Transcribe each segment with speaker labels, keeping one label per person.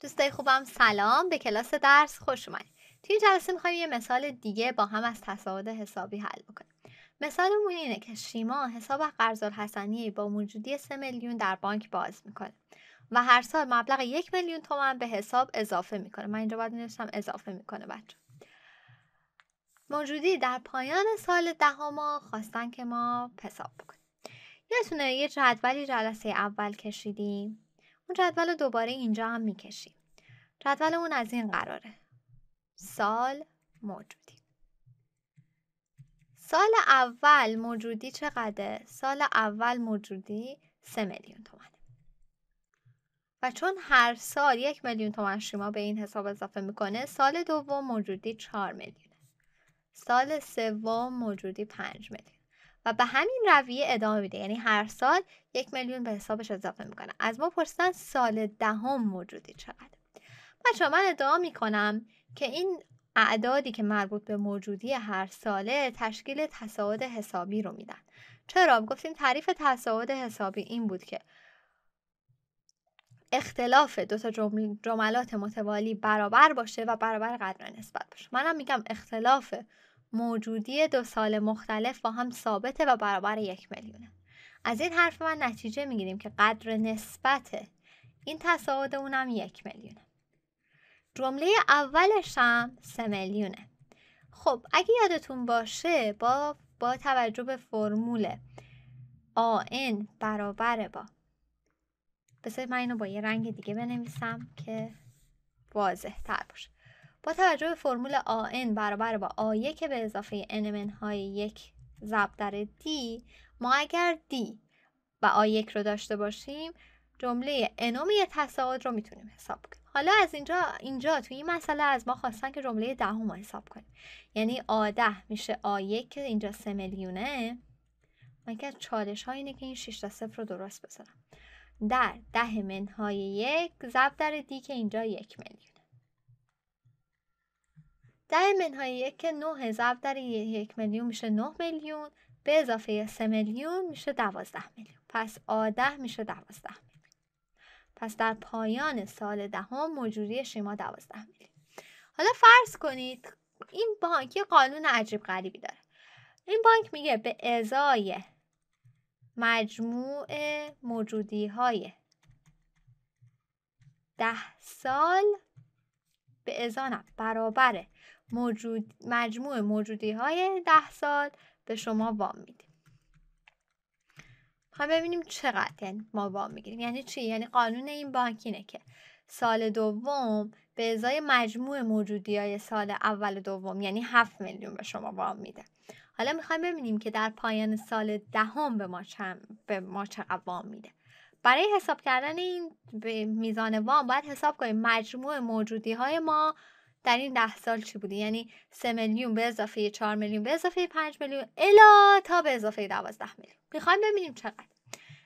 Speaker 1: دوستای خوبم سلام به کلاس درس خوش اومدید توی این جلسه میخوایم یه مثال دیگه با هم از تصاعد حسابی حل بکنیم مثالمون اینه که شیما حساب قرضالحسنی با موجودی 3 میلیون در بانک باز میکنه و هر سال مبلغ یک میلیون تومن به حساب اضافه میکنه من اینجا باید نوشتم اضافه میکنه بچه موجودی در پایان سال دهما خواستن که ما حساب بکنیم یادتونه یه جدولی جلسه اول کشیدیم اون جدول رو دوباره اینجا هم میکشیم جدول اون از این قراره سال موجودی سال اول موجودی چقدره؟ سال اول موجودی سه میلیون تومنه و چون هر سال یک میلیون تومن شما به این حساب اضافه میکنه سال دوم موجودی چهار میلیونه سال سوم موجودی پنج میلیون و به همین رویه ادامه میده یعنی هر سال یک میلیون به حسابش اضافه میکنه از ما پرسیدن سال دهم ده موجودی چقدر بچه من ادعا میکنم که این اعدادی که مربوط به موجودی هر ساله تشکیل تصاعد حسابی رو میدن چرا گفتیم تعریف تصاعد حسابی این بود که اختلاف دو تا جملات متوالی برابر باشه و برابر قدر نسبت باشه منم میگم اختلاف موجودی دو سال مختلف با هم ثابته و برابر یک میلیونه از این حرف من نتیجه میگیریم که قدر نسبت این تصاعد اونم یک میلیونه جمله اولش هم سه میلیونه خب اگه یادتون باشه با با توجه به فرمول آن برابر با بسید من اینو با یه رنگ دیگه بنویسم که واضح تر باشه با توجه به فرمول آن برابر با آیه که به اضافه انمن های یک ضرب در دی ما اگر دی و آیک رو داشته باشیم جمله انومی تصاد تصاعد رو میتونیم حساب کنیم حالا از اینجا اینجا توی این مسئله از ما خواستن که جمله دهم رو حساب کنیم یعنی آده میشه آیک که اینجا سه میلیونه من که چالش های اینه که این 6 تا رو درست بذارم. در ده منهای یک ضرب در دی که اینجا یک میلیون 10 منهای یک که 9000 در یک میلیون میشه 9 میلیون به اضافه 3 میلیون میشه 12 میلیون پس آده میشه 12 میلیون پس در پایان سال دهم ده مجوری شما 12 میلیون حالا فرض کنید این بانک یه قانون عجیب غریبی داره این بانک میگه به ازای مجموع موجودی های ده سال به ازانم برابر موجود مجموع موجودی های ده سال به شما وام میدیم میخوایم ببینیم چقدر یعنی ما وام میگیریم یعنی چی یعنی قانون این بانک اینه که سال دوم به ازای مجموع موجودی های سال اول و دوم یعنی 7 میلیون به شما وام میده حالا میخوایم ببینیم که در پایان سال دهم به ما چند به ما چقدر وام میده برای حساب کردن این میزان وام باید حساب کنیم مجموع موجودی های ما در این ده سال چی بوده یعنی سه میلیون به اضافه چهار میلیون به اضافه 5 میلیون الا تا به اضافه دوازده میلیون میخوایم ببینیم چقدر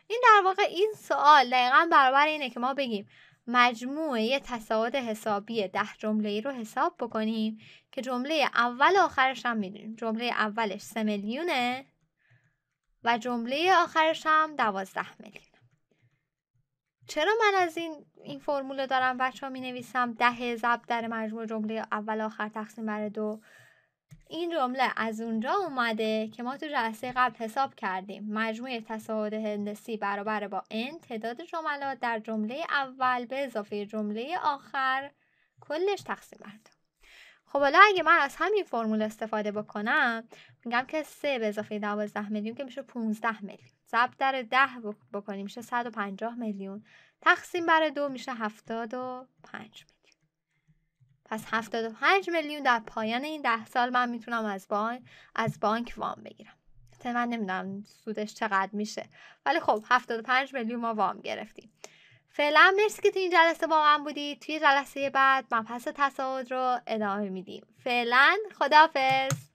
Speaker 1: این در واقع این سوال دقیقا برابر اینه که ما بگیم مجموع یه تصاعد حسابی ده جمله ای رو حساب بکنیم که جمله اول آخرش هم میدونیم جمله اولش سه میلیونه و جمله آخرش هم دوازده میلیون چرا من از این این فرمول دارم بچه ها می نویسم ده زب در مجموع جمله اول آخر تقسیم بر دو این جمله از اونجا اومده که ما تو جلسه قبل حساب کردیم مجموع تصاعد هندسی برابر با n تعداد جملات در جمله اول به اضافه جمله آخر کلش تقسیم بر خب حالا اگه من از همین فرمول استفاده بکنم میگم که 3 به اضافه 12 میلیون که میشه 15 میلیون ضرب در 10 بکنیم میشه 150 میلیون تقسیم بر 2 میشه 75 میلیون پس 75 میلیون در پایان این 10 سال من میتونم از بانک از بانک وام بگیرم من نمیدونم سودش چقدر میشه ولی خب 75 میلیون ما وام گرفتیم فعلا مرسی که تو این جلسه با من بودید توی جلسه بعد مبحث تصاعد رو ادامه میدیم فعلا خدافز